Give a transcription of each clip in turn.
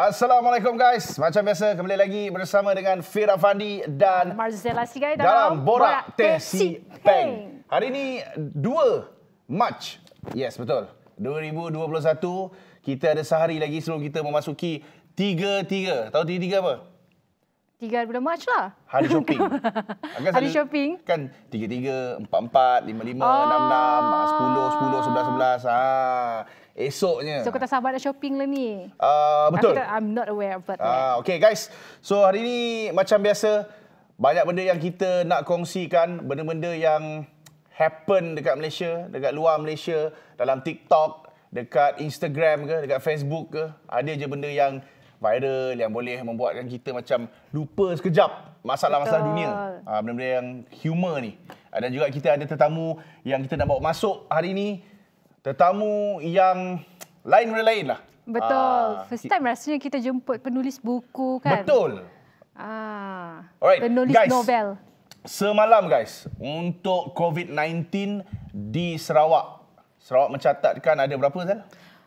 Assalamualaikum guys. Macam biasa kembali lagi bersama dengan Fira Fandi dan Marzella Sigai dalam, dalam Borak, Tesi Peng. Hari ini 2 Mac. Yes, betul. 2021 kita ada sehari lagi sebelum kita memasuki 3-3. Tahu 3 apa? 3 bulan Mac lah. Hari shopping. Hari shopping. Kan 3-3, 4-4, 5-5, 6-6, 10-10, 11-11. Haa esoknya. So kau tak sabar nak shopping lah ni. Uh, betul. tak, I'm not aware about that. Uh, okay guys. So hari ni macam biasa. Banyak benda yang kita nak kongsikan. Benda-benda yang happen dekat Malaysia. Dekat luar Malaysia. Dalam TikTok. Dekat Instagram ke. Dekat Facebook ke. Ada je benda yang viral. Yang boleh membuatkan kita macam lupa sekejap. Masalah-masalah dunia. Ah, benda-benda yang humor ni. Dan juga kita ada tetamu yang kita nak bawa masuk hari ni tetamu yang lain dari lain lah. Betul. Aa, ah, First time rasanya kita jemput penulis buku kan? Betul. Ah, Alright. penulis guys, novel. Semalam guys, untuk COVID-19 di Sarawak. Sarawak mencatatkan ada berapa Zal?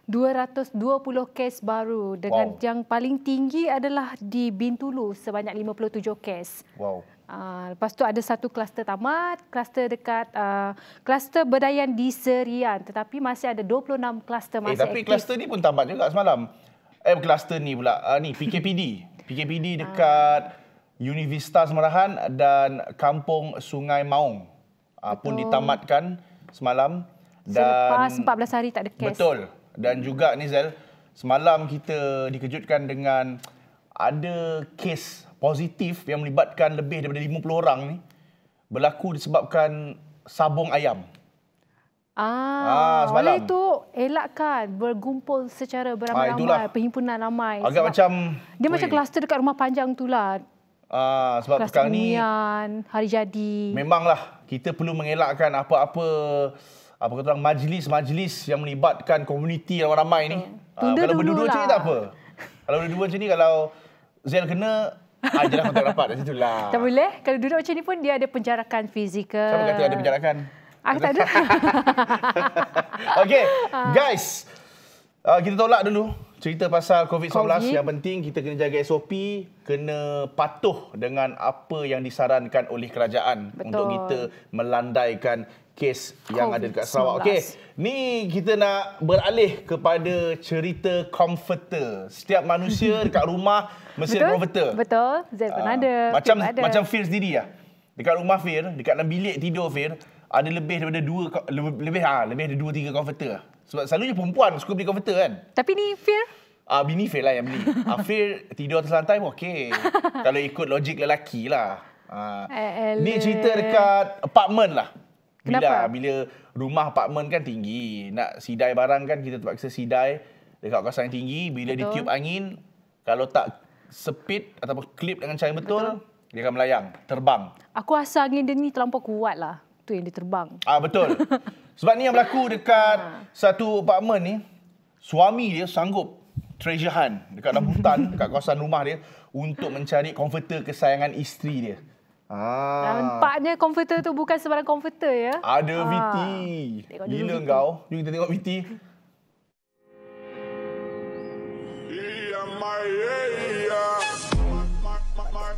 220 kes baru dengan wow. yang paling tinggi adalah di Bintulu sebanyak 57 kes. Wow. Ah, lepas tu ada satu kluster tamat, kluster dekat ah, kluster uh, berdayaan di Serian tetapi masih ada 26 kluster eh, masih eh, tapi aktif. Tapi kluster ni pun tamat juga semalam. Eh kluster ni pula uh, ni PKPD. PKPD dekat uh. Univista Semarahan dan Kampung Sungai Maung uh, pun ditamatkan semalam Selepas dan 14 hari tak ada kes. Betul. Dan juga Nizel, semalam kita dikejutkan dengan ada kes positif yang melibatkan lebih daripada 50 orang ni berlaku disebabkan sabung ayam. Ah, ah oleh itu elakkan bergumpul secara beramai-ramai, ah, perhimpunan ramai. Agak macam dia oi. macam kluster dekat rumah panjang tu lah. Ah, sebab kluster sekarang kemian, ni hari jadi. Memanglah kita perlu mengelakkan apa-apa apa kata orang majlis-majlis yang melibatkan komuniti ramai-ramai ni. Tunda ah, kalau berdua je tak apa. Kalau berdua je ni kalau Zel kena Ajar ah, lah kontak rapat kat situ lah. Tak boleh. Kalau duduk macam ni pun dia ada penjarakan fizikal. Siapa kata ada penjarakan? Aku tak ada. Okey. Guys. Uh, kita tolak dulu cerita pasal COVID-19. COVID. Yang penting kita kena jaga SOP. Kena patuh dengan apa yang disarankan oleh kerajaan. Betul. Untuk kita melandaikan kes yang covid ada dekat Sarawak. Okey. Ni kita nak beralih kepada cerita comforter. Setiap manusia dekat rumah... Mesir betul? converter. Betul. Zain pun ah, ada. Macam Fir ada. macam Fir sendiri lah. Dekat rumah Fir, dekat dalam bilik tidur Fir, ada lebih daripada dua, lebih, ah, lebih, ha, lebih ada dua tiga converter lah. Sebab selalunya perempuan suka beli converter kan. Tapi ni Fir? Ah uh, bini Fir lah yang beli. Ah, uh, Fir tidur atas lantai pun okey. Kalau ikut logik lelaki lah. Uh, ni eh, cerita dekat apartmen lah. Bila, Kenapa? bila rumah apartmen kan tinggi. Nak sidai barang kan kita terpaksa sidai dekat kawasan yang tinggi. Bila Betul. ditiup angin, kalau tak speed ataupun clip dengan cara yang betul, betul, dia akan melayang, terbang. Aku rasa angin dia ni terlampau kuat lah. Itu yang dia terbang. Ah Betul. Sebab ni yang berlaku dekat ha. satu apartment ni, suami dia sanggup treasure hunt dekat dalam hutan, dekat kawasan rumah dia untuk mencari komforter kesayangan isteri dia. Ah. Nampaknya komputer tu bukan sebarang komputer ya. Ada ah. VT. Gila VT. kau. Jom kita tengok VT. Yeah, my, yeah.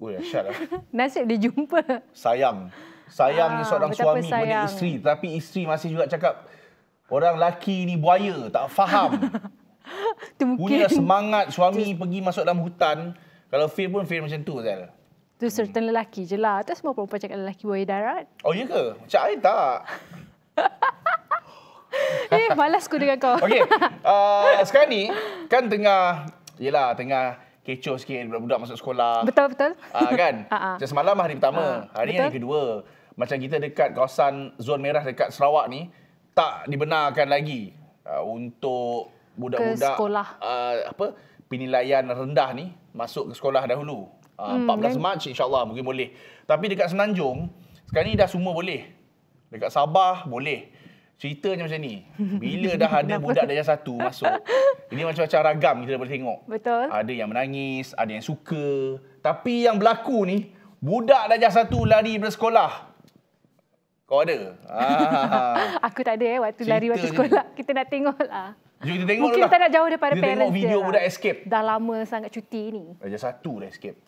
Oh, syat lah. Nasib dia jumpa. Sayang. Sayang ah, seorang suami kepada isteri. Tapi isteri masih juga cakap, orang laki ni buaya, tak faham. Itu Punya semangat suami Just... pergi masuk dalam hutan. Kalau Fir pun Fir macam tu, Zal. Itu certain lelaki je lah. Tak semua perempuan cakap lelaki buaya darat. Oh, iya ke? Macam saya tak. eh, malas aku dengan kau. Okey. Uh, sekarang ni, kan tengah, yelah, tengah kecoh sikit budak-budak masuk sekolah. Betul betul. Ah kan? Ah, ah. Macam semalam hari pertama, uh, hari betul. yang kedua. Macam kita dekat kawasan zon merah dekat Sarawak ni tak dibenarkan lagi uh, untuk budak-budak Uh, apa? Penilaian rendah ni masuk ke sekolah dahulu. Uh, hmm, 14 kan? Mac insyaallah mungkin boleh. Tapi dekat Semenanjung sekarang ni dah semua boleh. Dekat Sabah boleh. Ceritanya macam ni. Bila dah ada budak darjah satu masuk, ini macam-macam ragam kita boleh tengok. Betul. Ada yang menangis, ada yang suka. Tapi yang berlaku ni, budak darjah satu lari bersekolah. Kau ada? Ah. Aku tak ada eh, waktu Cerita lari waktu sekolah. Kita nak tengok lah. Jom kita tengok Mungkin lah. Mungkin tak jauh daripada kita parents Kita tengok video dia lah. budak lah. escape. Dah lama sangat cuti ni. Darjah satu dah escape.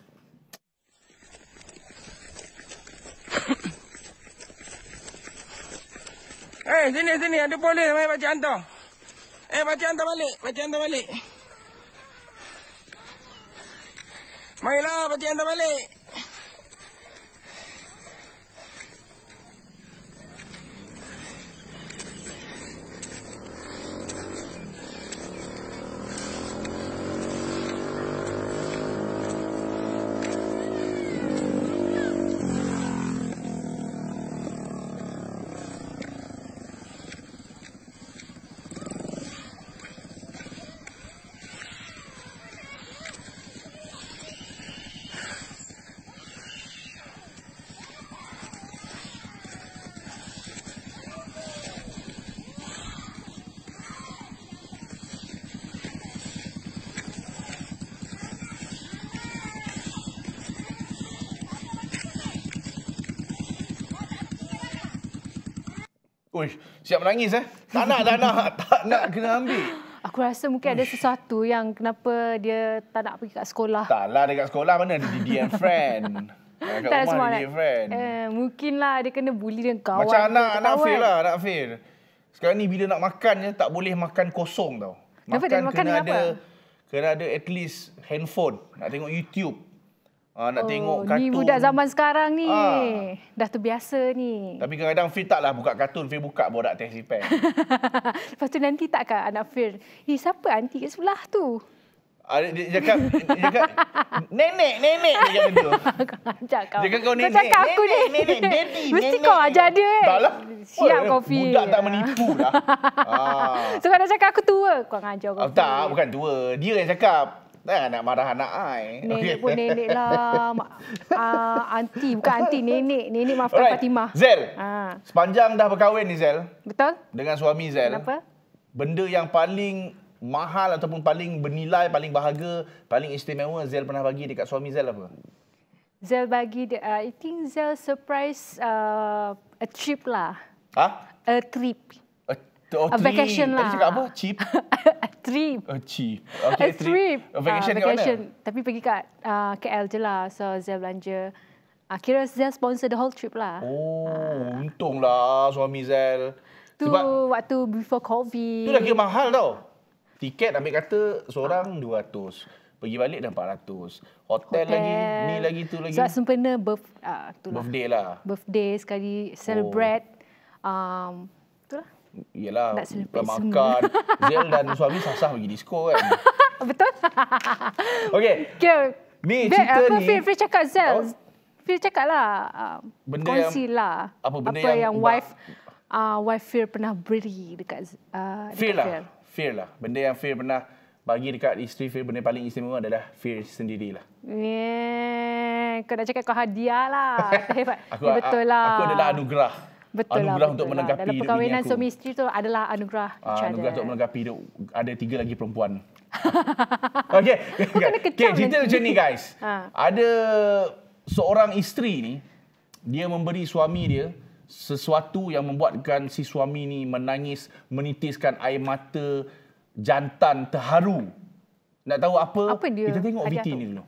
Eh, hey, sini sini ada polis mai pacik hantar. Eh, hey, pacik hantar balik, pacik hantar balik. Mailah pacik hantar balik. Siap menangis eh. Tak nak, tak nak. Tak nak kena ambil. Aku rasa mungkin Uish. ada sesuatu yang kenapa dia tak nak pergi kat sekolah. Tak lah dekat sekolah mana ada DD and friend. Kat rumah ada DD and friend. Eh, mungkin lah dia kena bully dengan kawan. Macam anak, dia, anak Fir lah. Anak Fir. Sekarang ni bila nak makan je ya, tak boleh makan kosong tau. Makan, dia makan kena ada, apa? kena ada at least handphone. Nak tengok YouTube. Ha, nak oh, tengok kartun. Ni budak zaman sekarang ni. Ha. Dah terbiasa ni. Tapi kadang-kadang Fir taklah buka kartun. Fir buka bawa tak test repair. Lepas tu nanti takkah anak Fir? Eh, siapa nanti kat sebelah tu? Ha, dia, dia, cakap, dia cakap, nenek, nenek dia cakap tu. Ajak kau. Dia cakap kau nenek, nenek, nenek, nenek, nenek, Mesti nenek. Mesti kau ajak dia. Eh. dia. Tak lah. Siap kau, Fir. Budak tak menipu lah. ha. So, kau nak cakap aku tua. Kau ngajar kau. Tak, bukan tua. Dia yang cakap. Dah nak marah anak ai. Nenek pun nenek lah. uh, aunty, bukan aunty, nenek. Nenek maafkan Alright. Fatimah. Zel, uh. sepanjang dah berkahwin ni Zel. Betul. Dengan suami Zel. Kenapa? Benda yang paling mahal ataupun paling bernilai, paling bahagia, paling istimewa Zel pernah bagi dekat suami Zel apa? Zel bagi, uh, I think Zel surprise uh, a trip lah. Ha? A trip. Oh, a vacation lah. Tapi cakap apa? Cheap? a trip. A cheap. Okay, a trip. trip. A vacation, uh, vacation. mana? Tapi pergi kat uh, ah, KL je lah. So, Zell belanja. Uh, kira Zell sponsor the whole trip lah. Oh, uh. untung lah suami Zell. Tu waktu before COVID. Tu lagi mahal tau. Tiket ambil kata seorang uh. 200. Pergi balik dah 400. Hotel, Hotel. lagi, ni lagi tu lagi. Sebab so, sempena birth, uh, tu lah. birthday lah. lah. Birthday sekali. Celebrate. Oh. Um, Yelah Nak makan Zel dan suami Sah-sah pergi disco kan Betul Okay, okay. Ni cerita apa, ni Apa Fir cakap Zil Fir cakap lah um, Benda Kongsi lah Apa benda apa yang, yang wife uh, Wife Fir pernah beri Dekat, uh, dekat Fir lah Fir lah Benda yang Fir pernah bagi dekat isteri Fir benda paling istimewa adalah sendiri lah. Yeah, kau nak cakap kau hadiah lah. Hebat. aku, betul lah. Aku adalah anugerah. Betul lah, anugerah lah, untuk betul menegapi lah. Dalam perkahwinan suami isteri tu adalah anugerah. Uh, anugerah untuk menegapi hidup. Ada tiga lagi perempuan. Okey. Okey, cerita macam ni guys. Ha. Ada seorang isteri ni dia memberi suami dia sesuatu yang membuatkan si suami ni menangis, menitiskan air mata jantan terharu. Nak tahu apa? apa Kita tengok VT ni dulu.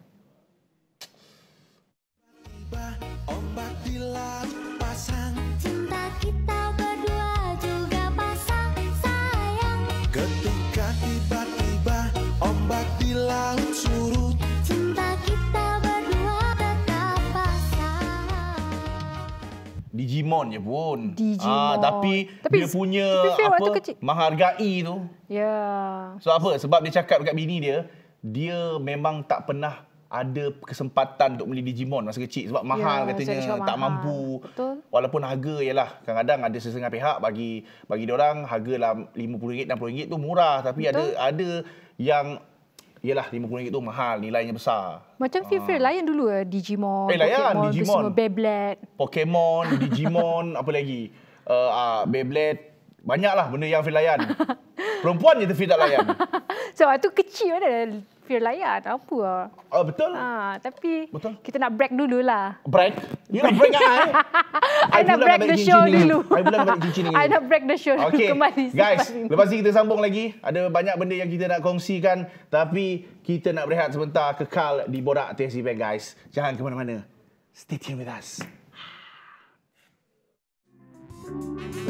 Digimon je pun. Ah, Digimon. Ah, tapi, tapi dia punya apa menghargai tu. Ya. Yeah. So apa sebab dia cakap dekat bini dia, dia memang tak pernah ada kesempatan untuk beli Digimon masa kecil sebab ya, mahal yeah, katanya tak mahal. mampu. Betul. Walaupun harga ialah kadang-kadang ada sesetengah pihak bagi bagi dia orang harga lah RM50 RM60 tu murah tapi Betul. ada ada yang Yelah RM50 tu mahal Nilainya besar Macam uh. Ah. favorite layan dulu eh? Digimon Eh layan Digimon semua, Beyblade Pokemon Digimon Apa lagi uh, uh, Beyblade Banyaklah benda yang Fir layan Perempuan je Fir tak layan So itu kecil mana fear layak atau apa. Ah uh, betul. Ha, tapi betul. kita nak break dulu lah. Break? You nak break kan? I, I, nak break the show ni. dulu. I bilang balik cincin ni. I nak break the show okay. dulu. Kembali. Guys, sempat. lepas ni kita sambung lagi. Ada banyak benda yang kita nak kongsikan. Tapi kita nak berehat sebentar. Kekal di Borak TSC Bank guys. Jangan ke mana-mana. Stay tuned with us. Thank you.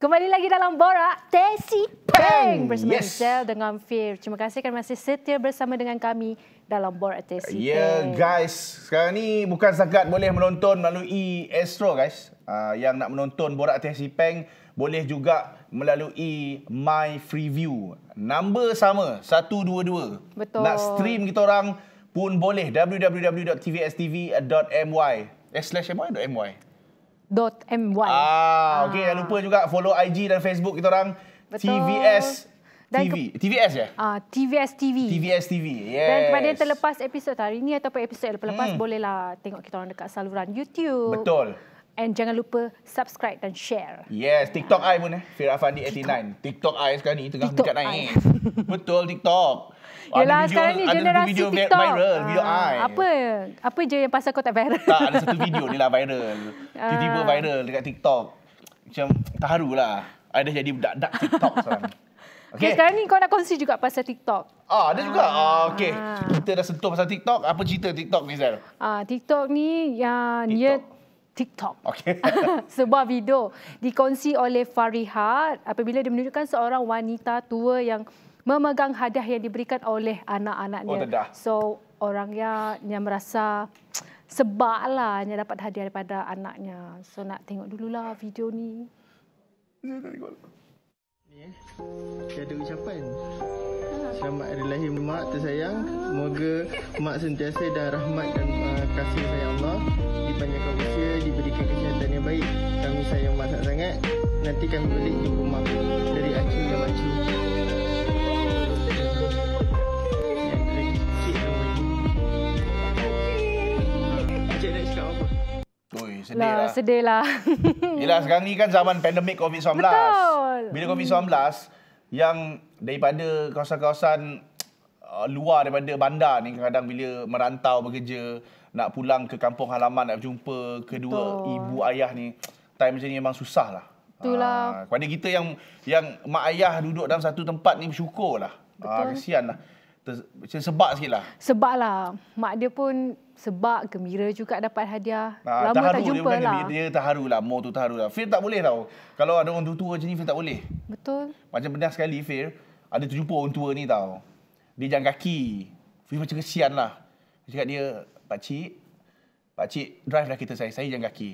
Kembali lagi dalam Borak Tesi Peng bersama yes. Giselle dengan Fir. Terima kasih kerana masih setia bersama dengan kami dalam Borak Tesi ya, Peng. Yeah, guys. Sekarang ni bukan sekat boleh menonton melalui Astro guys. Uh, yang nak menonton Borak Tesi Peng boleh juga melalui My Freeview. Number sama, 122. Betul. Nak stream kita orang pun boleh www.tvstv.my. Eh, slash my.my tvs.my. Ah, ah. okay. jangan lupa juga follow IG dan Facebook kita orang TVS dan TV. Ke, TVS ya? Ah, TVS TV. TVS TV. Yes. Dan kepada yang terlepas episod hari ini ataupun episod yang lepas, hmm. bolehlah tengok kita orang dekat saluran YouTube. Betul. And jangan lupa subscribe dan share. Yes, TikTok uh. I pun eh. Fira Afandi 89. TikTok, TikTok I sekarang ni tengah tingkat naik. Betul, TikTok. Yelah, sekarang ni generasi video TikTok. viral, uh, video ah, I. Apa? Apa je yang pasal kau tak viral? Tak, ada satu video ni lah viral. Tiba-tiba ah. viral dekat TikTok. Macam terharu lah. I dah jadi budak-budak TikTok sekarang. Eh, okay. sekarang ni kau nak kongsi juga pasal TikTok. Ah, ada juga. Ah. okay. Kita dah sentuh pasal TikTok. Apa cerita TikTok ni, Zal? Ah, TikTok ni yang... TikTok. TikTok. Okay. Sebuah video dikongsi oleh Farihat apabila dia menunjukkan seorang wanita tua yang memegang hadiah yang diberikan oleh anak-anaknya. Oh, so orangnya yang, yang merasa sebablah dia dapat hadiah daripada anaknya. So nak tengok dululah video ni. Saya tengok. Ni eh. Dia ada ucapan. Selamat hari lahir mak tersayang. Moga mak sentiasa dan rahmat dan uh, kasih sayang Allah. Dipanjangkan usia, diberikan kesihatan yang baik. Kami sayang mak sangat. Nanti kami balik jumpa mak dari Aceh dan Aceh. sedih lah. Sedih lah. lah. Yelah sekarang ni kan zaman pandemik COVID-19. Betul. Bila COVID-19, hmm. yang daripada kawasan-kawasan uh, luar daripada bandar ni, kadang-kadang bila merantau bekerja, nak pulang ke kampung halaman, nak jumpa kedua Betul. ibu ayah ni, time macam ni memang susah lah. Itulah. Ha, kepada kita yang yang mak ayah duduk dalam satu tempat ni, bersyukur lah. Ah, Betul. Ha, kesian lah macam sebab sikit lah. Sebab lah. Mak dia pun sebab, gembira juga dapat hadiah. Nah, Lama tak jumpa dia lah. Gembira, dia terharu lah. Mo tu terharu lah. Fir tak boleh tau. Kalau ada orang tua-tua macam ni, Fir tak boleh. Betul. Macam benar sekali Fir, ada terjumpa orang tua ni tau. Dia jalan kaki. Fir macam kesian lah. Dia cakap dia, Pakcik, Pakcik, drive lah kita saya. Saya jalan kaki.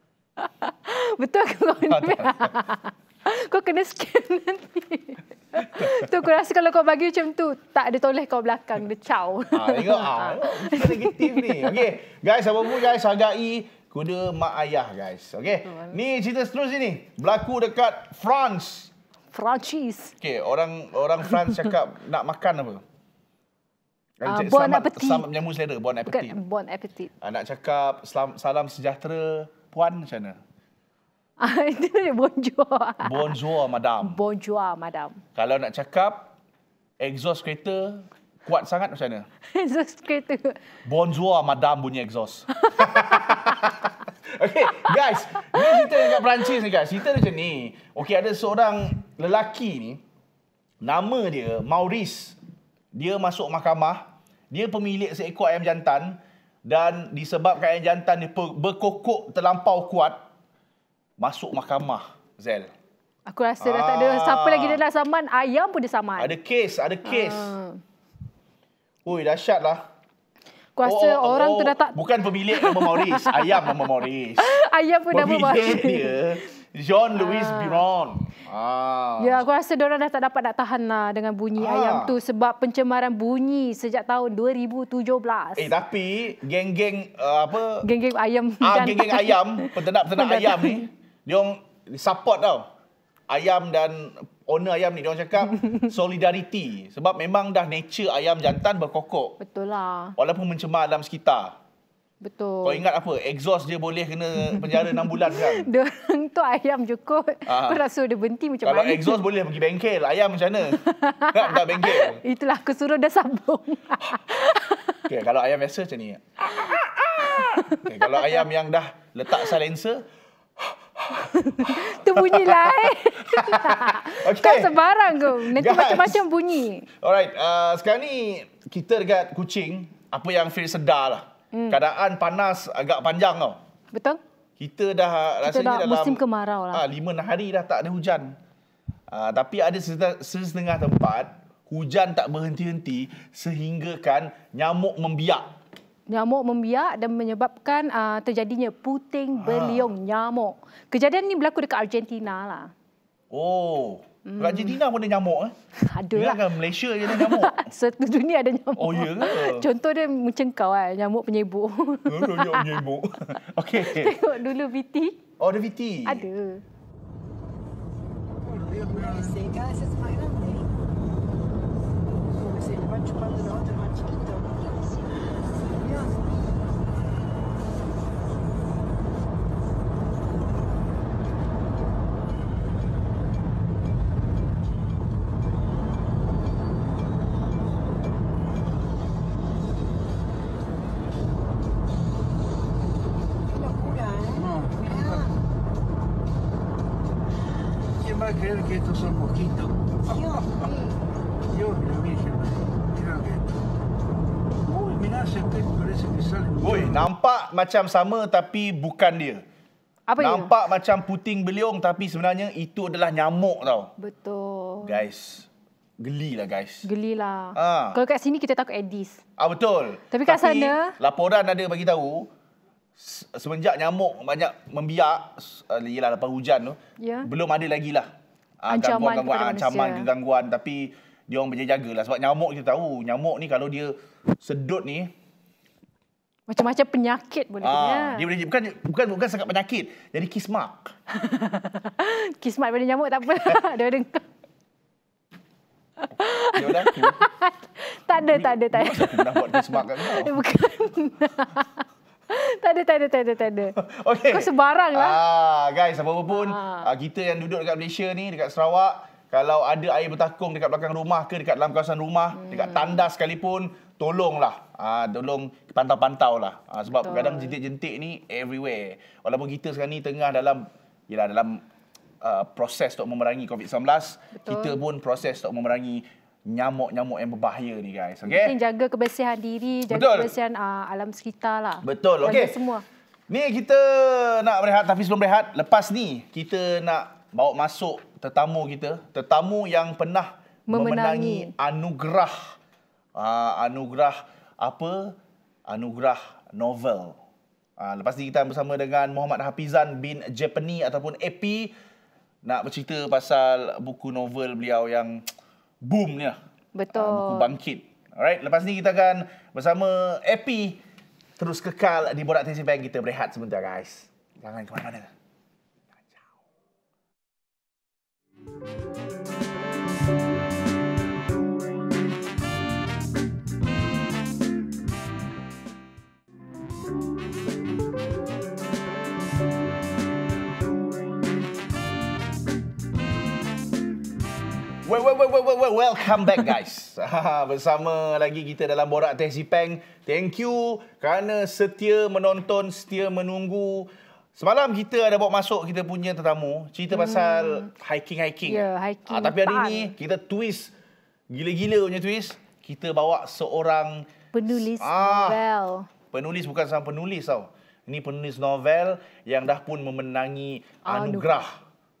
Betul ke kau ni? Ah, kau kena scan nanti. tu aku rasa kalau kau bagi macam tu, tak ada toleh kau belakang. Dia caw. Ha, ingat, ha, negatif ni. Okay. Guys, apa pun guys, hargai kuda mak ayah guys. Okay. Ni cerita seterusnya ni. Berlaku dekat France. Francis. Okay, orang orang France cakap nak makan apa? Uh, ah, bon appetit. Selamat menyambut selera. Bon appetit. bon appetit. Uh, nak cakap salam, salam sejahtera puan macam mana? Ah, itu dia bonjour. Bonjour, madam. Bonjour, madam. Kalau nak cakap, exhaust kereta kuat sangat macam mana? exhaust kereta. Bonjour, madam bunyi exhaust. okay, guys. Ni kita dekat Perancis ni, guys. Cerita macam ni. Okay, ada seorang lelaki ni. Nama dia Maurice. Dia masuk mahkamah. Dia pemilik seekor ayam jantan. Dan disebabkan ayam jantan dia berkokok terlampau kuat masuk mahkamah Zel. Aku rasa ah. dah tak ada ah. siapa lagi dalam saman, ayam pun dia saman. Ada kes, ada kes. Ah. Ui, dahsyatlah. Aku rasa oh, oh, orang oh, tu dah tak... Bukan pemilik nama Maurice, ayam nama Maurice. Ayam pun nama Maurice. Pemilik dia, Jean-Louis ah. Biron. Ah. Ya, aku rasa orang dah tak dapat nak tahan lah dengan bunyi ah. ayam tu sebab pencemaran bunyi sejak tahun 2017. Eh, tapi geng-geng uh, apa? Geng-geng ayam. Ah, geng-geng ayam, peternak-peternak ayam ni dia orang support tau ayam dan owner ayam ni dia orang cakap solidarity sebab memang dah nature ayam jantan berkokok betul lah walaupun mencemar alam sekitar betul kau ingat apa exhaust dia boleh kena penjara 6 bulan kan dia tu ayam cukup Aha. kau rasa dia berhenti macam kalau mana kalau exhaust boleh pergi bengkel ayam macam mana kan tak bengkel itulah aku suruh dia sambung okay, kalau ayam biasa macam ni okay, kalau ayam yang dah letak silencer itu bunyi lah eh. okay. Kau sebarang tu. Nanti macam-macam bunyi. Alright. Uh, sekarang ni kita dekat kucing. Apa yang Fir sedar lah. Hmm. Keadaan panas agak panjang tau. Betul. Kita dah kita rasanya dah dalam... musim kemarau lah. Ha, lima hari dah tak ada hujan. Uh, tapi ada setengah tempat hujan tak berhenti-henti sehinggakan nyamuk membiak nyamuk membiak dan menyebabkan uh, terjadinya puting ah. beliung ha. nyamuk. Kejadian ini berlaku dekat Argentina lah. Oh. Hmm. Argentina pun ada nyamuk eh? Ada lah. Kan Malaysia je ada nyamuk. Satu dunia ada nyamuk. Oh ya ke? Contoh dia macam kau eh, nyamuk penyebuk. Nyamuk penyebuk. Okey. Tengok dulu VT. Oh ada VT. Ada. Oh, dia punya. Saya kasi semangat lah. Saya kasi semangat lah. macam sama tapi bukan dia. Apa Nampak dia? macam puting beliung tapi sebenarnya itu adalah nyamuk tau. Betul. Guys, geli lah guys. Geli lah. Ha. Kalau kat sini kita takut Edis. Ah betul. Tapi kat sana laporan ada bagi tahu semenjak nyamuk banyak membiak ialah ah, lepas hujan tu yeah. belum ada lagi lah ah, ancaman gangguan, gangguan, ancaman ke gangguan tapi dia orang berjaga lah sebab nyamuk kita tahu nyamuk ni kalau dia sedut ni macam-macam penyakit boleh ah, punya. Dia boleh bukan bukan bukan sangat penyakit. Jadi kismak. kismak pada nyamuk tak apa. Dia ada. tak ada, tak ada, tak ada. Nak kat kau. Bukan. Tak ada, tak ada, tak ada, tak ada. Okay. Kau sebarang lah. Ah, guys, apa-apa pun, ah. ah. kita yang duduk dekat Malaysia ni, dekat Sarawak, kalau ada air bertakung dekat belakang rumah ke, dekat dalam kawasan rumah, hmm. dekat tandas sekalipun, tolonglah uh, tolong pantau-pantau lah uh, ah, sebab Betul. kadang jentik-jentik ni everywhere walaupun kita sekarang ni tengah dalam ialah dalam uh, proses untuk memerangi COVID-19 kita pun proses untuk memerangi nyamuk-nyamuk yang berbahaya ni guys okey penting jaga kebersihan diri jaga Betul. kebersihan uh, alam sekitar lah Betul okey semua ni kita nak berehat tapi sebelum berehat lepas ni kita nak bawa masuk tetamu kita tetamu yang pernah memenangi, memenangi anugerah uh, anugerah apa? Anugerah novel. Uh, lepas ni kita bersama dengan Muhammad Hafizan bin Japani ataupun AP nak bercerita pasal buku novel beliau yang boom boomnya. Lah. Betul. Uh, buku bangkit. Alright, lepas ni kita akan bersama AP terus kekal di Borak TV Bank kita berehat sebentar guys. Jangan ke mana-mana. Thank you. Well, well, well, well, well, welcome back guys. Bersama lagi kita dalam Borak Teh Sipeng. Thank you kerana setia menonton, setia menunggu. Semalam kita ada bawa masuk kita punya tetamu. Cerita hmm. pasal hiking-hiking. Ya, yeah, hiking. Ah, tapi hari ini kita twist. Gila-gila punya twist. Kita bawa seorang... Penulis ah, novel. Penulis bukan seorang penulis tau. Ini penulis novel yang dah pun memenangi anugerah. anugerah.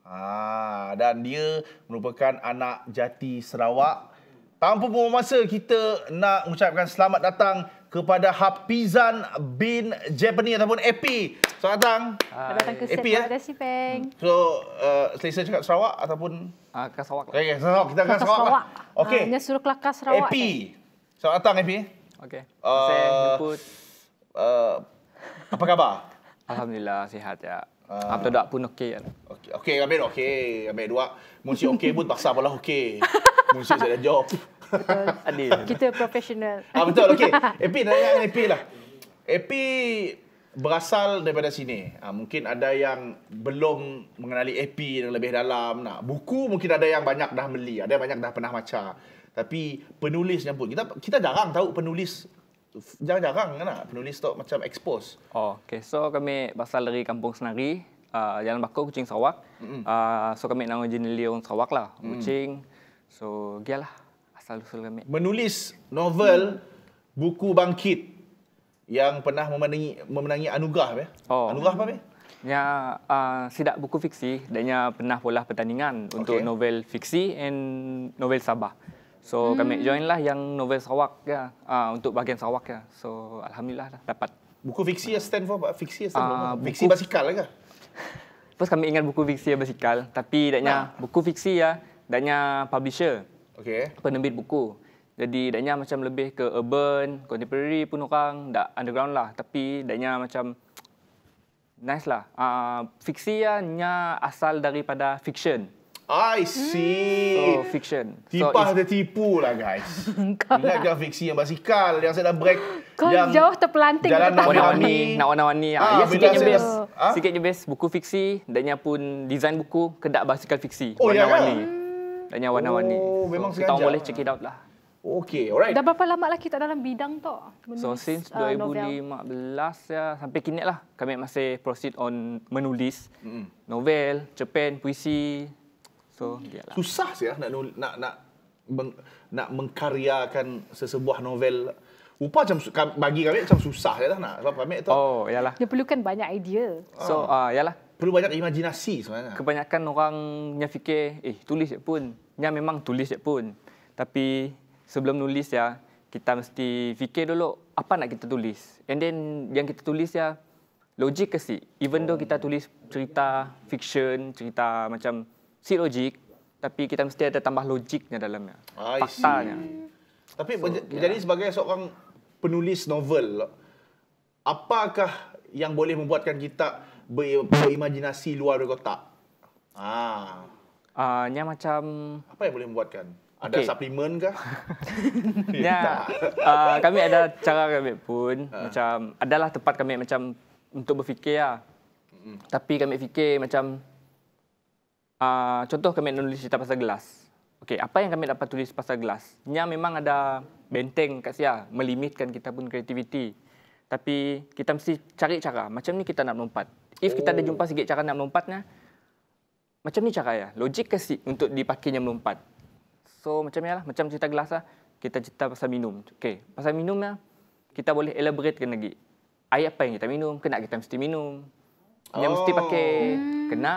Ha, dan dia merupakan anak jati Sarawak. Tanpa pun masa, kita nak mengucapkan selamat datang kepada Hapizan bin Jepani ataupun Epi. Selamat datang. Selamat datang ke Epi, eh? ya. Hmm. So, uh, selesa cakap Sarawak ataupun? Uh, ke Sarawak. Okay, okay, Sarawak. Kita akan Sarawak. Lah. Sarawak. Okay. Hanya ah, suruh kelakar Sarawak. Epi. Selamat datang, Epi. Okay. Uh, Saya jemput. Uh, apa khabar? Alhamdulillah, sihat ya. Uh, ah. Atau tak pun okey kan? Okey, okey, ambil okey. Ambil dua. Munsi okey pun paksa pula okey. Munsi saya dah job. Adil. Kita profesional. Ah betul, okey. Epi, nanya dengan Epi lah. Epi berasal daripada sini. Ah, mungkin ada yang belum mengenali Epi yang lebih dalam. Nak. Buku mungkin ada yang banyak dah beli. Ada yang banyak dah pernah baca. Tapi penulisnya pun. Kita kita jarang tahu penulis jarang-jarang kan lah penulis tu macam expose. Oh, okay. So kami basal dari Kampung Senari, uh, Jalan Bakau, Kucing Sarawak. Mm-hmm. Uh, so kami nak jenis Leon Sarawak lah, mm. Kucing. So, dia lah asal-usul kami. Menulis novel mm. Buku Bangkit yang pernah memenangi memenangi anugerah ya. Oh. Anugerah apa ya? Ya, uh, sidak buku fiksi dan ya pernah pola pertandingan okay. untuk novel fiksi and novel Sabah. So hmm. kami join lah yang novel Sarawak ya uh, untuk bahagian Sarawak ya. So alhamdulillah lah dapat. Buku fiksi ya stand for fiksi ya stand uh, Fiksi basikal lah Terus kami ingat buku fiksi ya basikal tapi daknya nah. buku fiksi ya daknya publisher. Okey. Penerbit buku. Jadi daknya macam lebih ke urban, contemporary pun orang, tak underground lah. Tapi daknya macam nice lah. Uh, fiksi ya, asal daripada fiction. I hmm. see. Oh, so, fiction. Tipah so, dia tipu lah, guys. Ingat dia fiksi yang basikal, yang saya dah break. Kau yang jauh terpelanting. Jalan nak warna-warni. Nak warna-warni. Ah, ah ya, sikit je bes. Ah? Sikit je bes. Buku fiksi, dan yang pun desain buku, kedak basikal fiksi. Oh, warna -warni. ya? Hmm. Dan yang warna-warni. Oh, so, memang kita sengaja. boleh check it out lah. Okay, alright. Dah berapa lama lagi tak dalam bidang tu? So, since uh, 2015 novel. ya, sampai kini lah. Kami masih proceed on menulis mm. novel, cerpen, puisi, So, lah. Susah sih ya, nak nak nak meng, nak mengkaryakan sesebuah novel. Upa macam bagi kami macam susah ya lah nak sebab kami itu Oh, iyalah. Dia perlukan banyak idea. So, ah uh, ah, iyalah. Perlu banyak imajinasi sebenarnya. Kebanyakan orang yang fikir, eh tulis je pun. Ya memang tulis je pun. Tapi sebelum nulis ya, kita mesti fikir dulu apa nak kita tulis. And then yang kita tulis ya logik ke sih? Even oh. though kita tulis cerita fiction, cerita macam si logik tapi kita mesti ada tambah logiknya dalamnya. Ah, faktanya. Tapi so, menjadi ya. yeah. sebagai seorang penulis novel apakah yang boleh membuatkan kita ber- berimajinasi luar kotak? Ah. Uh, macam apa yang boleh membuatkan? Ada okay. suplemen kah? ya. Yeah. Uh, kami ada cara kami pun uh. macam adalah tempat kami macam untuk berfikir lah. Tapi kami fikir macam Uh, contoh kami menulis cerita pasal gelas. Okey, apa yang kami dapat tulis pasal gelas? Yang memang ada benteng kat sia, melimitkan kita pun kreativiti. Tapi kita mesti cari cara. Macam ni kita nak melompat. If kita oh. ada jumpa sikit cara nak melompatnya, macam ni cara ya. Logik ke sih untuk dipakainya melompat? So macam ni lah, macam cerita gelas lah. Kita cerita pasal minum. Okey, pasal minumnya kita boleh elaborate kan lagi. Air apa yang kita minum, kena kita mesti minum. Yang oh. mesti pakai, oh. kena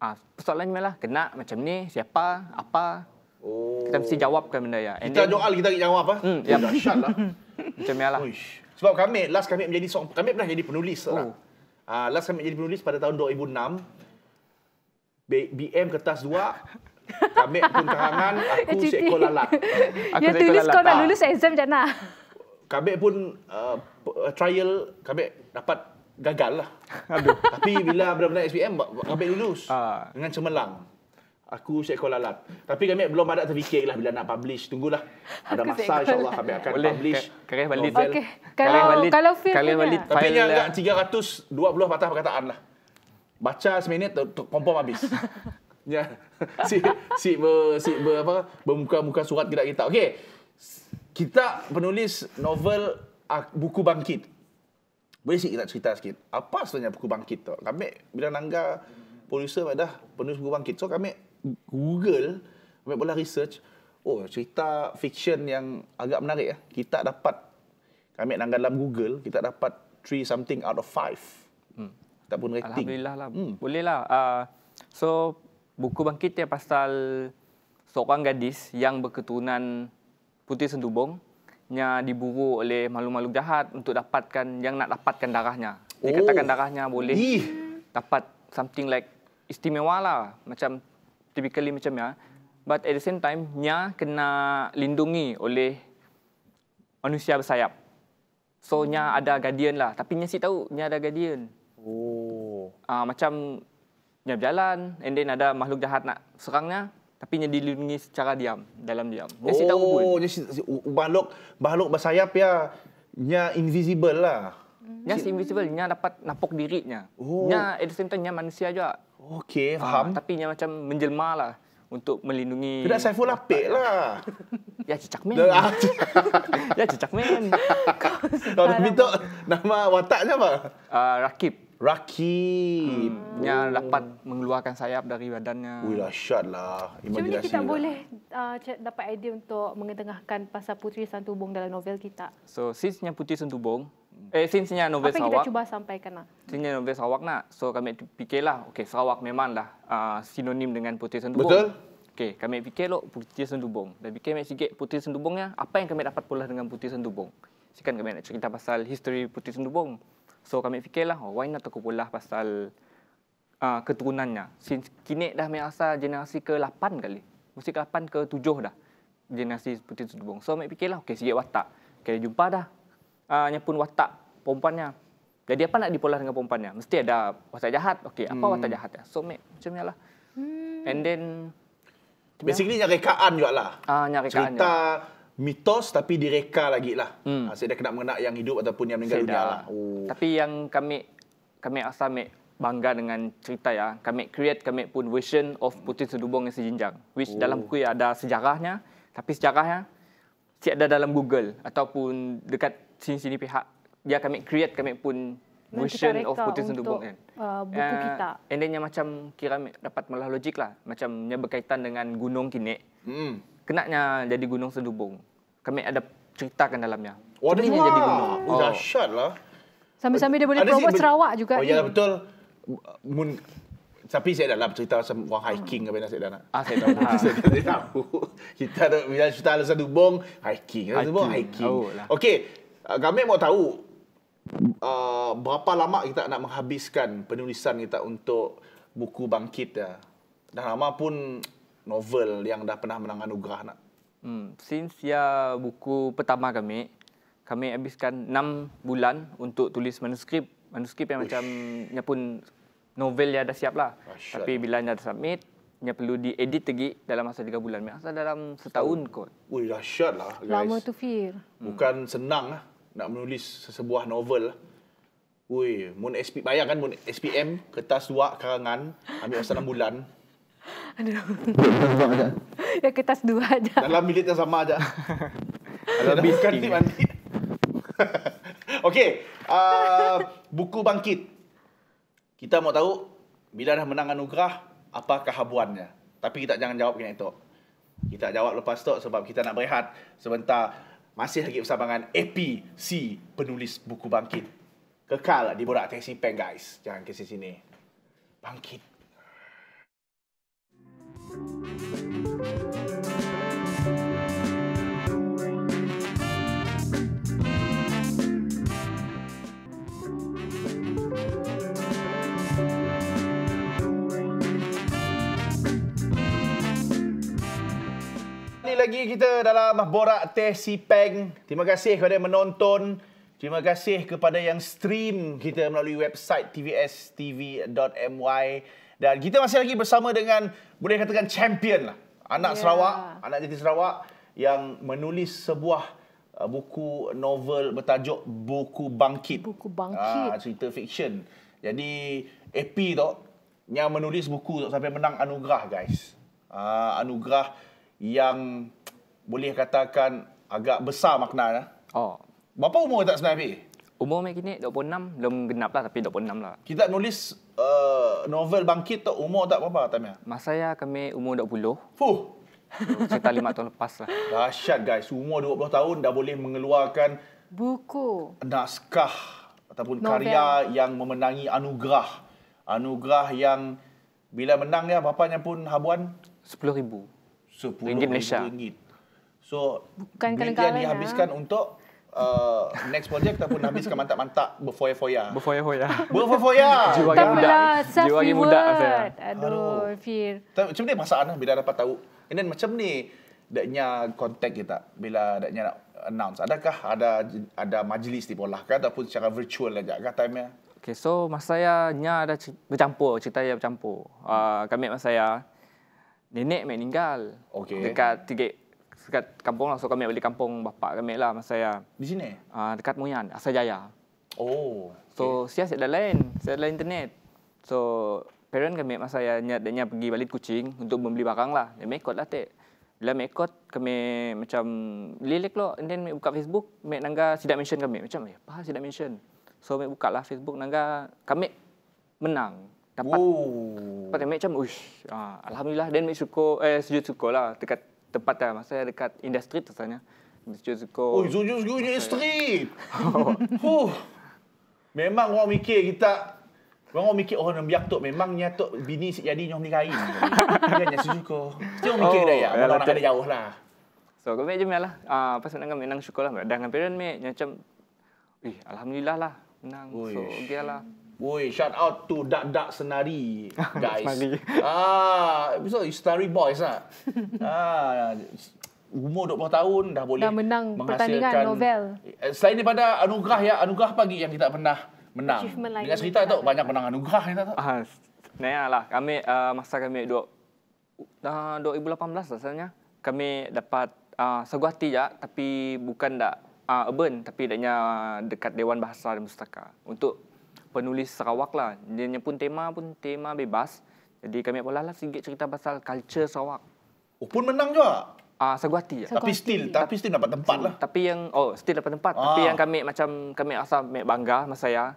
Ah, persoalannya malah kena macam ni, siapa, apa. Oh. Kita mesti jawabkan benda ya. And kita then, doal kita jawab apa? Ah. Hmm, ya. Yeah. Dahsyat lah. macam ni lah. Sebab kami, last kami menjadi seorang, kami pernah jadi penulis oh. lah. Ah, last kami jadi penulis pada tahun 2006. BM kertas dua, kami pun terangan, aku ya, seekor lalat. aku ya, tulis kau nak lulus exam jana. Kami pun uh, trial, kami dapat gagal lah. Aduh. Tapi bila abang nak SPM, ambil lulus. Ha. Dengan cemerlang. Aku Syekh Lalat. Tapi kami belum ada terfikir lah bila nak publish. Tunggulah. Ada aku masa insyaAllah kami akan Boleh. publish. Karya balik, Okay. Kalau, Karih kalau feel Karih Walid. Tapi ni agak 320 patah perkataan lah. Baca seminit, pom pom habis. ya. si, si, ber, si ber, apa, bermuka-muka surat kita kita. Okey. Kita penulis novel ah, buku bangkit. Boleh sikit nak cerita sikit. Apa sebenarnya buku bangkit tu? Kami bila nangga producer dah penulis buku bangkit. So kami Google, kami boleh research. Oh, cerita fiction yang agak menarik ya. Kita dapat kami nangga dalam Google, kita dapat three something out of five. Hmm. Tak pun rating. Alhamdulillah lah. Hmm. Boleh lah. Uh, so buku bangkit dia pasal seorang gadis yang berketurunan putih sentubong nya diburu oleh makhluk-makhluk jahat untuk dapatkan yang nak dapatkan darahnya. Dikatakan oh. darahnya boleh Ih. dapat something like istimewa lah macam typically macam ya. But at the same time nya kena lindungi oleh manusia bersayap. So hmm. nya ada guardian lah tapi nya si tahu nya ada guardian. Oh. Uh, macam nya berjalan and then ada makhluk jahat nak serangnya tapi dia dilindungi secara diam dalam diam dia si tahu pun oh dia si makhluk makhluk bersayap ya nya invisible lah mm-hmm. nya si invisible nya dapat napok dirinya oh. nya at the time nya manusia juga okey ah, faham uh, tapi nya macam menjelma lah untuk melindungi tidak saya full apik lah ya cicak men ya cicak men Kau minta nama wataknya apa uh, rakib Rakib hmm. yang dapat oh. mengeluarkan sayap dari badannya. Wih, dahsyat lah. Imaginasi Macam kita lah. boleh uh, dapat idea untuk mengetengahkan pasal Puteri Santubong dalam novel kita? So, since nya Puteri Santubong, eh, since nya novel Sarawak. Apa yang kita cuba sampaikan lah? Since nya novel Sarawak nak, so kami fikirlah, okay, Sarawak memanglah uh, sinonim dengan Puteri Santubong. Betul. Okay, kami fikir lo Puteri Santubong. Dan fikir kami sikit Puteri Santubongnya, apa yang kami dapat pula dengan Puteri Santubong? Sekarang kami nak cerita pasal history Puteri Santubong. So kami fikirlah oh, why not aku pula pasal uh, keturunannya. Since kini dah main asal generasi ke-8 kali. Mesti ke-8 ke-7 dah. Generasi Putih Tudubung. So kami fikirlah okay sikit watak. Okey jumpa dah. Uh, ah, pun watak perempuannya. Jadi apa nak dipolah dengan perempuannya? Mesti ada watak jahat. Okay, apa hmm. watak jahatnya? So kami macam nyalah. Hmm. And then Basically nyarekaan juga lah. Ah, nyarekaan Cerita mitos tapi direka lagi lah. Hmm. Saya ha, dah kena mengenak yang hidup ataupun yang meninggal dunia lah. Oh. Tapi yang kami kami asal kami bangga dengan cerita ya. Kami create kami pun version of Putih Sedubong yang sejinjang. Which oh. dalam buku ya ada sejarahnya. Tapi sejarahnya tiada ada dalam Google ataupun dekat sini-sini pihak. Dia kami create kami pun version of Putih Sedubong kan. Uh, buku ya, kita. Endingnya uh, macam kira dapat malah logik lah. Macamnya berkaitan dengan Gunung Kinek. Hmm. Kenaknya jadi Gunung Sedubong kami ada ceritakan dalamnya. Oh, Cuma ini jadi guna. Oh, oh. dahsyat lah. Sambil-sambil dia boleh promote Sarawak juga. Oh, ya lah betul. Mun, tapi saya dah lah cerita pasal orang hiking apa yang saya dah nak. Ah, saya tahu. saya tahu. Kita ada bila cerita alasan dubong, hiking. Alasan dubong, hiking. Oh, lah. Okey, kami ah, mau tahu uh, berapa lama kita nak menghabiskan penulisan kita untuk buku Bangkit. Ya? Dan lama pun novel yang dah pernah menang anugerah nak Hmm, since ya buku pertama kami, kami habiskan 6 bulan untuk tulis manuskrip. Manuskrip yang Uish. macamnya pun novel ya dah siap lah. Asyad. Tapi bila dia dah submit, dia perlu diedit lagi dalam masa 3 bulan. Masa dalam setahun kot. Wih, dahsyat lah guys. Lama tu fir. Hmm. Bukan senang lah nak menulis sebuah novel lah. Wih, mun SP, bayangkan mun SPM, kertas dua, karangan, ambil masa 6 bulan. Aduh. ya kita dua aja. Dalam bilik yang sama aja. Ada bilik kan mandi. Okey, uh, buku bangkit. Kita mau tahu bila dah menang anugerah, apa kehabuannya. Tapi kita jangan jawab kena itu. Kita jawab lepas tu sebab kita nak berehat sebentar. Masih lagi bersama dengan APC, penulis buku bangkit. Kekal di Borak Taxi Pen, guys. Jangan ke sini. Bangkit. lagi kita dalam Borak Teh Si Peng. Terima kasih kepada yang menonton. Terima kasih kepada yang stream kita melalui website tvstv.my. Dan kita masih lagi bersama dengan boleh katakan champion lah. Anak yeah. Sarawak, anak jati Sarawak yang menulis sebuah uh, buku novel bertajuk Buku Bangkit. Buku Bangkit. Ah, cerita fiksyen. Jadi, Epi tu yang menulis buku sampai menang anugerah guys. Ah, anugerah yang boleh katakan agak besar makna. Eh? Oh. Berapa umur tak sebenarnya, Fik? Umur Mek ini 26, belum genap lah tapi 26 lah. Kita nulis uh, novel Bangkit tak umur tak berapa, Tamiya? Masa saya kami umur 20. Fuh! Cerita oh, lima tahun lepas lah. Dahsyat guys, umur 20 tahun dah boleh mengeluarkan buku, naskah ataupun novel. karya yang memenangi anugerah. Anugerah yang bila menang ya, bapaknya pun habuan? 10 ribu. RM10,000. Ringgit Malaysia. Ringgit. So, Bukan duit yang dihabiskan ha? Ah. untuk Uh, next project ataupun habiskan mantap-mantap berfoya-foya. Berfoya-foya. Berfoya-foya. Jiwa yang muda. Jiwa yang muda. Aduh, Fir. Macam ni masalah lah bila dapat tahu. And then macam ni, daknya kontak kita bila daknya nak announce. Adakah ada ada majlis di bola kah? ataupun secara virtual aja kah time Okay, so masa saya ada bercampur, cerita yang bercampur. Uh, kami masa saya, nenek mai meninggal. Okay. Dekat tiga dekat kampung langsung kami balik kampung bapak kami lah masa saya. Di sini? Ah uh, dekat Muyan, Asal Jaya. Oh. Okay. So saya sedar lain, siap ada internet. So parent kami masa saya nyatanya pergi balik kucing untuk membeli barang lah. Dia mekot lah tek. Bila mekot, kami macam lilik lo, and then buka Facebook, mek nangga tidak mention kami. Macam, eh, apa tidak mention? So, mek buka lah Facebook, nangga kami menang dapat oh. dapat yang macam uish ah, alhamdulillah dan ambil syukur eh sujud suko lah dekat tempat lah masa dekat industri tu sebenarnya sujud syukur oh sujud syukur ni industri oh. memang orang mikir kita Orang mikir orang oh, biak tu memangnya tok bini sik jadi nyoh nikahi. Kan suko. syukur. Tiung mikir oh, dah ya. Kalau ada jauh lah. So, kami je lah. Ah, uh, pasal nak menang lah. Dah dengan macam Ih, alhamdulillah lah. nang Oh, so, okeylah. Okay Woi, shout out to Dak Dak Senari guys. Senari. Ah, so Senari boys lah. ah, umur 20 tahun dah boleh dah menang pertandingan novel. Eh, selain daripada anugerah ya, anugerah pagi yang kita pernah menang. Dengan cerita tu banyak menang anugerah kita ya, tu. Ah, Naya lah, kami uh, masa kami duk uh, 2018 rasanya kami dapat uh, ah, seguah tiga ya, tapi bukan dak uh, urban tapi daknya dekat Dewan Bahasa dan Mustaka untuk penulis Sarawak lah. Dia pun tema pun tema bebas. Jadi kami apalah lah sikit cerita pasal culture Sarawak. Oh pun menang juga? Ah uh, hati Ya. Tapi still, tapi, tapi still dapat tempat lah. Tapi yang, oh still dapat tempat. Ah. Tapi yang kami macam, kami rasa bangga masa ya.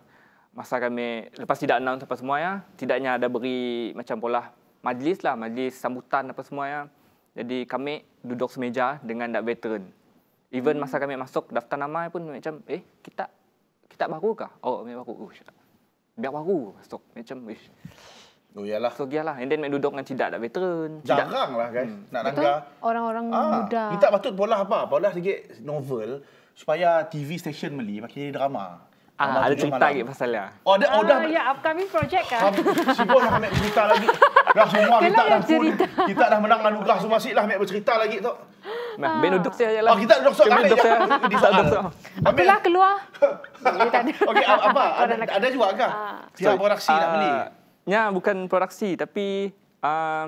Masa kami, lepas tidak announce apa semua ya. Tidaknya ada beri macam pola majlis lah. Majlis sambutan apa semua ya. Jadi kami duduk semeja dengan dak veteran. Even hmm. masa kami masuk daftar nama pun macam, eh kita kita baru kah? Oh, kami baru. Oh, syak biar baru so macam wish Oh iyalah. So gialah. And then main duduk dengan cidak tak veteran. Jarang lah guys. Hmm. Nak langgar. Orang-orang ah, muda. Kita patut bola apa? Bola sikit novel. Supaya TV station meli. Makin jadi drama. Ah, ada cerita lagi pasalnya. Oh, ada, oh, dah. Ah, ya, upcoming project kan? Sibuk nak ambil cerita lagi. Dah semua kita dah, kita dah menang anugerah semua sikit lah. Ambil bercerita lagi tu. Nah, ha. duduk saya je lah. Oh, kita duduk sekejap. Ben duduk saya. Di sana. Apalah, keluar. Okey, apa? Ada, ada juga ke? Ha. Ah. Siap produksi nak beli? Ya, bukan produksi. Tapi, uh,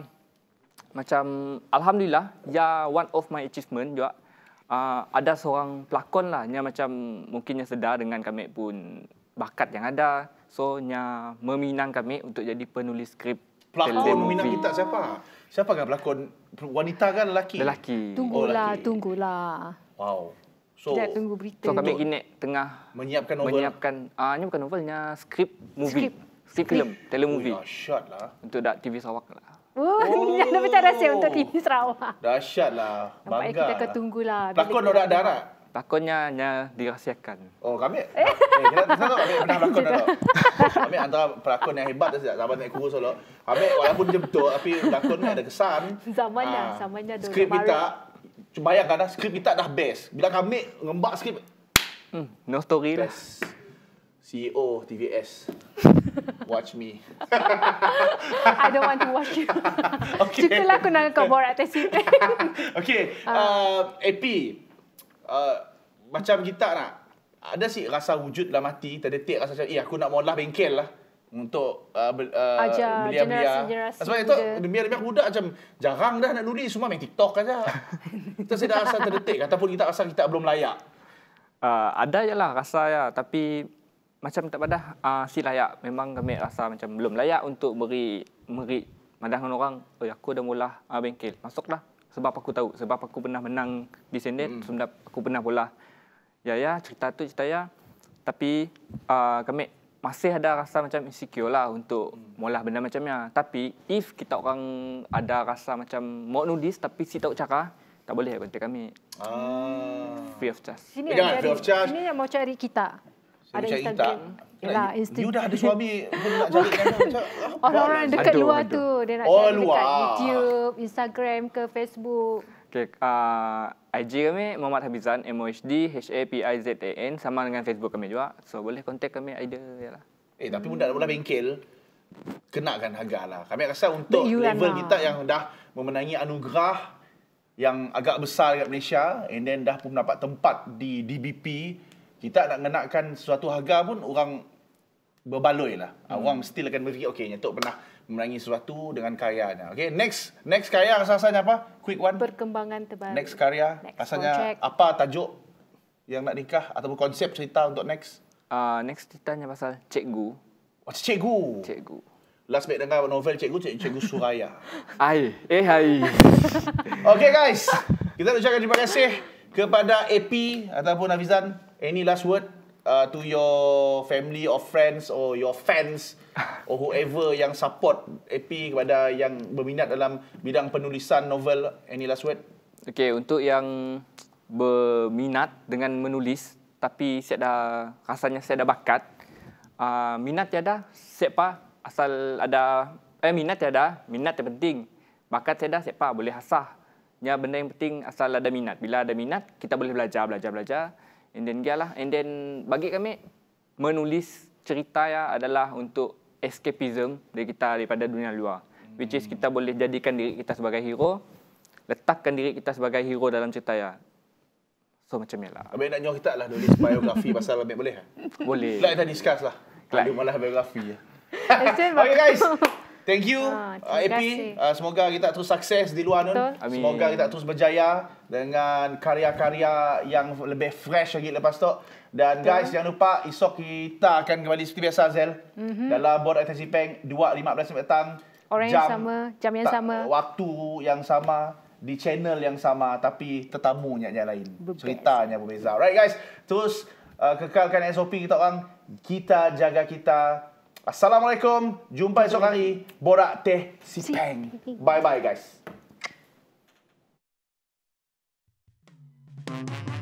macam Alhamdulillah, ya one of my achievement juga. Uh, ada seorang pelakon lah yang macam mungkinnya sedar dengan kami pun bakat yang ada. So, yang meminang kami untuk jadi penulis skrip. Pelakon meminang kita siapa? Siapa kan pelakon wanita kan lelaki? Lelaki. Tunggulah, oh, lelaki. tunggulah. Wow. So, Kita tunggu berita. So, kami kini tengah menyiapkan novel. Menyiapkan, ah, uh, ini bukan novel, ini skrip movie. Skrip. Skrip film, telemovie. Oh, shot lah. Untuk dah TV Sarawak lah. Oh, oh. dah minta rahsia untuk TV Sarawak. Dahsyat lah. Bangga. Nampaknya kita akan lah. tunggulah. Pelakon orang darat. Takutnya hanya dirahsiakan. Oh, eh. kami? Eh, kita tak tahu kami pernah berlakon tau. Kami antara pelakon yang hebat tu sejak zaman naik kurus solo. Kami walaupun jemtuk, tapi berlakon ada kesan. Zamannya, ha, zamannya dulu. Skrip kita, cuba bayangkan dah, skrip kita dah best. Bila kami ngembak skrip, hmm, no story lah. CEO TVS. Watch me. I don't want to watch you. okay. Cukulah aku nak kau borak atas sini. okay. Ah. Uh, AP. Uh, macam kita nak ada sih rasa wujud dah mati terdetik rasa macam iya, eh, aku nak mula bengkel lah untuk uh, belia uh, belia ah. sebab itu demi demi aku macam jarang dah nak nuri semua main TikTok aja kita sedar rasa terdetik ataupun kita rasa kita belum layak uh, ada ya lah rasa ya tapi macam tak pada uh, ah, si layak memang kami rasa macam belum layak untuk beri beri madah orang oh aku dah mula uh, bengkel masuklah sebab aku tahu sebab aku pernah menang di sini, mm. sebab aku pernah bola ya ya cerita tu cerita ya tapi uh, ah, kami masih ada rasa macam insecure lah untuk mm. mula benda macamnya. tapi if kita orang ada rasa macam mau nudis tapi si tahu cara tak boleh berhenti kami ah. free of charge ini yang, of charge. ini yang mau cari kita ada macam Instagram. Yalah, Instagram. You dah ada suami pun nak cari kan. Ah, Orang-orang dekat aduh, luar aduh. tu. Dia nak cari oh, dekat YouTube, Instagram ke Facebook. Okay, uh, IG kami Muhammad Habizan, M-O-H-D, H-A-P-I-Z-A-N. Sama dengan Facebook kami juga. So, boleh contact kami ada. Yalah. Eh, tapi hmm. budak-budak bengkel, kenakan harga lah. Kami rasa untuk level lah. kita yang dah memenangi anugerah yang agak besar dekat Malaysia and then dah pun dapat tempat di DBP kita nak ngenakkan sesuatu harga pun orang berbaloi lah. Ah, hmm. Orang still akan berfikir, okay, Nyatok pernah memerangi sesuatu dengan karyanya. Okay, next next karya rasanya apa? Quick one. Perkembangan terbaru. Next karya next rasanya project. apa tajuk yang nak nikah ataupun konsep cerita untuk next? Uh, next ceritanya pasal cikgu. Oh, cikgu. Cikgu. Last week dengar novel cikgu, cikgu, cikgu Suraya. Ai, eh ai. okay guys, kita nak ucapkan terima kasih kepada AP ataupun Hafizan any last word uh, to your family or friends or your fans or whoever yang support AP kepada yang berminat dalam bidang penulisan novel any last word okey untuk yang berminat dengan menulis tapi saya dah rasanya saya dah bakat uh, minat tiada siapa asal ada eh minat tiada minat yang penting bakat tiada siapa boleh asah Ya, benda yang penting asal ada minat. Bila ada minat, kita boleh belajar, belajar, belajar. And then gialah. And then bagi kami menulis cerita ya adalah untuk escapism dari kita daripada dunia luar. Hmm. Which is kita boleh jadikan diri kita sebagai hero. Letakkan diri kita sebagai hero dalam cerita ya. So macam ni lah. Abang nak nyuruh kita lah tulis biografi pasal Abang boleh? Boleh. Like kita discuss lah. Kalau malah biografi. ya. Okay guys. Thank you ah, AP uh, ah, Semoga kita terus sukses Di luar Nun Semoga kita terus berjaya Dengan karya-karya Yang lebih fresh lagi Lepas tu Dan Betul. guys Jangan lupa Esok kita akan kembali Seperti biasa Azel mm-hmm. Dalam board Atensi Peng 2.15 petang Orang jam, sama Jam yang sama Waktu yang sama di channel yang sama tapi tetamunya yang lain. Berbeza. Ceritanya berbeza. Alright guys, terus uh, kekalkan SOP kita orang. Kita jaga kita, Assalamualaikum. Jumpa esok hari. Borak teh si peng. Bye-bye guys. Thank you.